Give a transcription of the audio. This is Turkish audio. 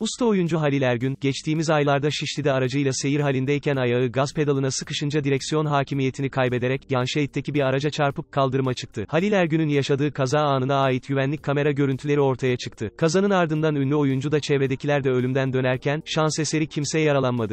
Usta oyuncu Halil Ergün, geçtiğimiz aylarda Şişli'de aracıyla seyir halindeyken ayağı gaz pedalına sıkışınca direksiyon hakimiyetini kaybederek yan Yanşehit'teki bir araca çarpıp kaldırıma çıktı. Halil Ergün'ün yaşadığı kaza anına ait güvenlik kamera görüntüleri ortaya çıktı. Kazanın ardından ünlü oyuncu da çevredekiler de ölümden dönerken, şans eseri kimse yaralanmadı.